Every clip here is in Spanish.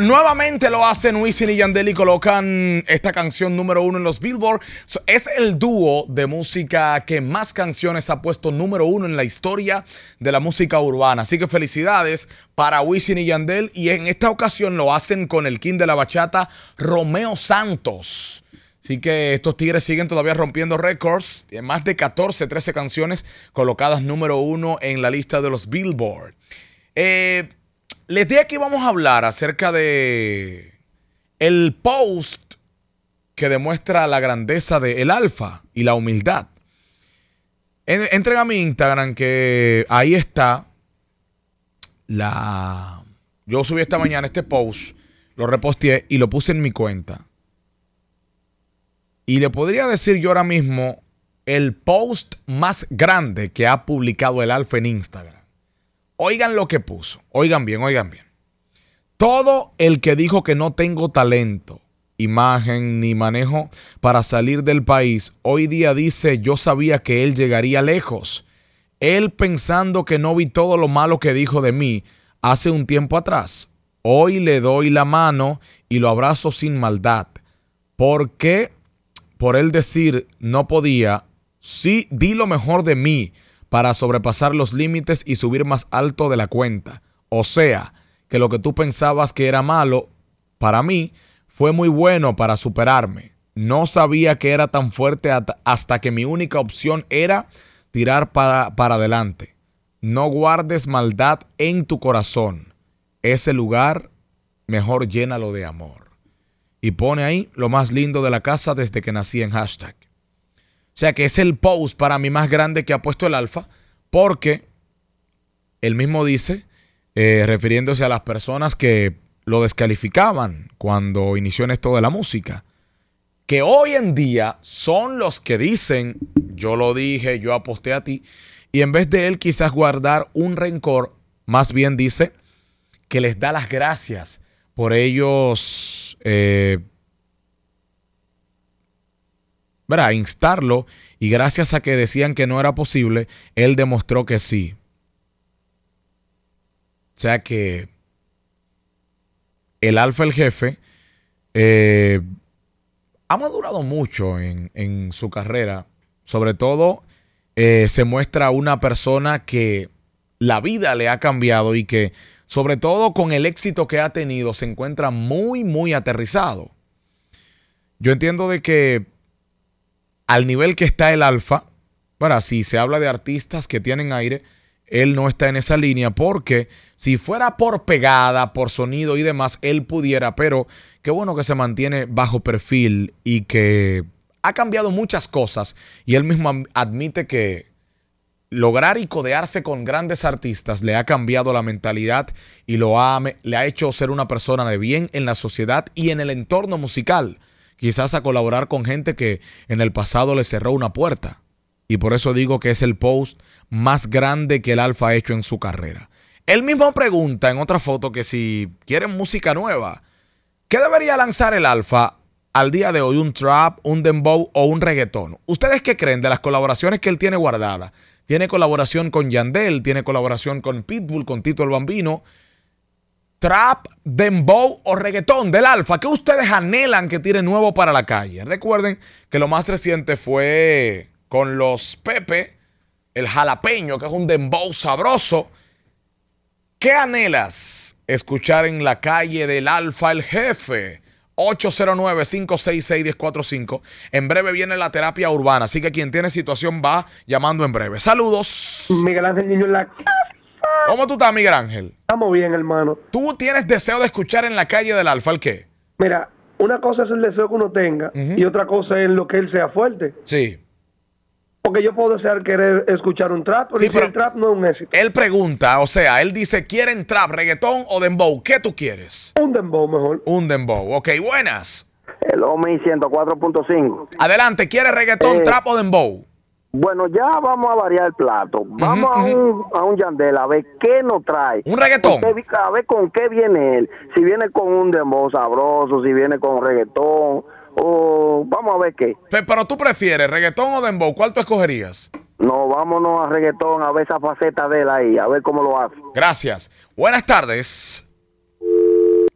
Nuevamente lo hacen Wisin y Yandel y colocan esta canción número uno en los Billboard. Es el dúo de música que más canciones ha puesto número uno en la historia de la música urbana. Así que felicidades para Wisin y Yandel. Y en esta ocasión lo hacen con el king de la bachata, Romeo Santos. Así que estos tigres siguen todavía rompiendo récords. Más de 14, 13 canciones colocadas número uno en la lista de los Billboard. Eh, les dije que vamos a hablar acerca de el post que demuestra la grandeza del alfa y la humildad. En, a mi Instagram que ahí está la... Yo subí esta mañana este post, lo reposteé y lo puse en mi cuenta. Y le podría decir yo ahora mismo el post más grande que ha publicado el alfa en Instagram. Oigan lo que puso. Oigan bien, oigan bien. Todo el que dijo que no tengo talento, imagen ni manejo para salir del país, hoy día dice yo sabía que él llegaría lejos. Él pensando que no vi todo lo malo que dijo de mí hace un tiempo atrás. Hoy le doy la mano y lo abrazo sin maldad. Porque por él decir no podía, sí di lo mejor de mí para sobrepasar los límites y subir más alto de la cuenta. O sea, que lo que tú pensabas que era malo, para mí, fue muy bueno para superarme. No sabía que era tan fuerte hasta que mi única opción era tirar para, para adelante. No guardes maldad en tu corazón. Ese lugar mejor llénalo de amor. Y pone ahí lo más lindo de la casa desde que nací en hashtag. O sea que es el post para mí más grande que ha puesto el alfa, porque él mismo dice, eh, refiriéndose a las personas que lo descalificaban cuando inició en esto de la música, que hoy en día son los que dicen, yo lo dije, yo aposté a ti, y en vez de él quizás guardar un rencor, más bien dice que les da las gracias por ellos eh, instarlo y gracias a que decían que no era posible, él demostró que sí. O sea que el alfa, el jefe, eh, ha madurado mucho en, su carrera. Sobre todo eh, se muestra una persona que la vida le ha cambiado y que sobre todo con el éxito que ha tenido se encuentra muy, muy aterrizado. Yo entiendo de que al nivel que está el alfa, para si se habla de artistas que tienen aire, él no está en esa línea porque si fuera por pegada, por sonido y demás, él pudiera, pero qué bueno que se mantiene bajo perfil y que ha cambiado muchas cosas y él mismo admite que lograr y codearse con grandes artistas le ha cambiado la mentalidad y lo le ha hecho ser una persona de bien en la sociedad y en el entorno musical quizás a colaborar con gente que en el pasado le cerró una puerta. Y por eso digo que es el post más grande que el Alfa ha hecho en su carrera. Él mismo pregunta en otra foto que si quieren música nueva, ¿qué debería lanzar el Alfa al día de hoy? ¿Un trap, un dembow o un reggaetón? ¿Ustedes qué creen de las colaboraciones que él tiene guardadas? Tiene colaboración con Yandel, tiene colaboración con Pitbull, con Tito el Bambino trap, dembow o reggaetón del Alfa? ¿Qué ustedes anhelan que tire nuevo para la calle? Recuerden que lo más reciente fue con los Pepe, el jalapeño, que es un dembow sabroso. ¿Qué anhelas escuchar en la calle del Alfa el jefe? 809-566-1045. En breve viene la terapia urbana, así que quien tiene situación va llamando en breve. Saludos. Miguel Ángel Niño la ¿Cómo tú estás, Miguel Ángel? Estamos bien, hermano. ¿Tú tienes deseo de escuchar en la calle del Alfa el qué? Mira, una cosa es el deseo que uno tenga y otra cosa es lo que él sea fuerte. Sí. Porque yo puedo desear querer escuchar un trap, pero, el trap no es un éxito. Él pregunta, o sea, él dice, ¿quieren trap, reggaetón o dembow? ¿Qué tú quieres? Un dembow mejor. Un dembow, ok, buenas. El OMI 104.5. Adelante, ¿quieres reggaetón, eh, trap o dembow? Bueno, ya vamos a variar el plato. Vamos a, un, a Yandel a ver qué nos trae. Un reggaetón. a ver con qué viene él. Si viene con un dembow sabroso, si viene con reggaetón, o vamos a ver qué. Pero, pero tú prefieres reggaetón o dembow, ¿cuál tú escogerías? No, vámonos a reggaetón, a ver esa faceta de él ahí, a ver cómo lo hace. Gracias. Buenas tardes.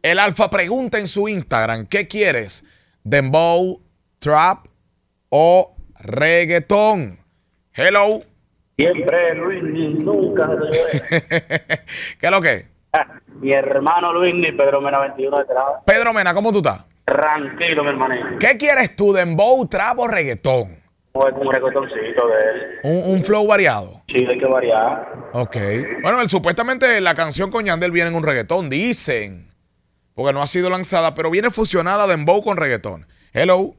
El Alfa pregunta en su Instagram, ¿qué quieres? ¿Dembow, trap o reggaetón? Hello. Siempre Luis ni nunca ¿Qué es lo que? Ah, mi hermano Luis ni Pedro Mena 21 de Traba. Este Pedro Mena, ¿cómo tú estás? Tranquilo, mi hermanito. ¿Qué quieres tú, dembow, trapo, reggaetón? Pues un reggaetoncito de él. ¿Un, flow variado? Sí, hay que variar. Ok. Bueno, supuestamente la canción con Yandel viene en un reggaetón, dicen. Porque no ha sido lanzada, pero viene fusionada dembow con reggaetón. Hello.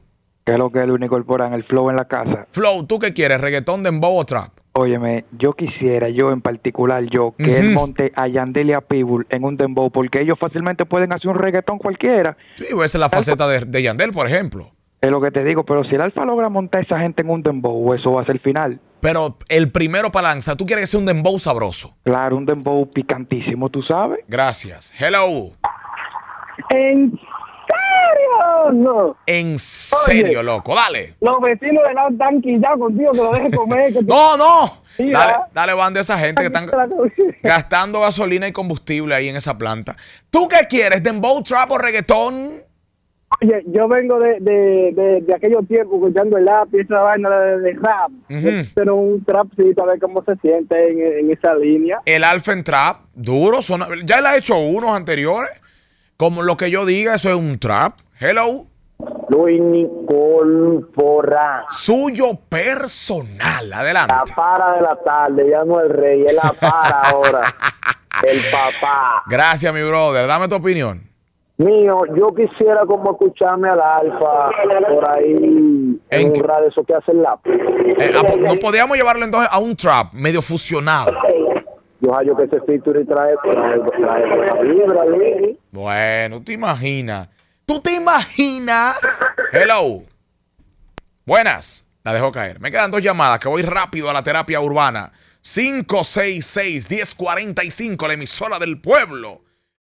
Que es lo que lo incorporan? El flow en la casa. Flow, ¿tú qué quieres? ¿Reggaetón dembow o Trap? Óyeme, yo quisiera, yo en particular, yo, que él monte a Yandel y a Pibul en un dembow, porque ellos fácilmente pueden hacer un reggaetón cualquiera. Sí, esa es la faceta de, de, Yandel, por ejemplo. Es lo que te digo, pero si el Alfa logra montar a esa gente en un dembow, eso va a ser el final. Pero el primero palanza ¿tú quieres que sea un dembow sabroso? Claro, un dembow picantísimo, tú sabes. Gracias. Hello. En no. En serio, loco, dale. Los vecinos de lado están quillados contigo, que lo dejen comer. no, no. Dale, dale, van de esa gente que están gastando gasolina y combustible ahí en esa planta. ¿Tú qué quieres? ¿Dembow, trap o reggaetón? Oye, yo vengo de, de, de, aquellos tiempos escuchando el y esa vaina de, rap. Pero un trapcito, a ver cómo se siente en, esa línea. El alfen Trap, duro. ya él ha hecho unos anteriores como lo que yo diga, eso es un trap. Hello. Luis Nicol Porra. Suyo personal, adelante. La para de la tarde, ya no el rey, es la para ahora. el papá. Gracias, mi brother. Dame tu opinión. Mío, yo quisiera como escucharme al Alfa por ahí en, un radio, eso que hace el lap. Eh, ah, pues, no podíamos llevarlo entonces a un trap medio fusionado yo ¿tú Bueno, te imaginas. ¿Tú te imaginas? Hello. Buenas. La dejó caer. Me quedan dos llamadas que voy rápido a la terapia urbana. 566-1045, la emisora del pueblo.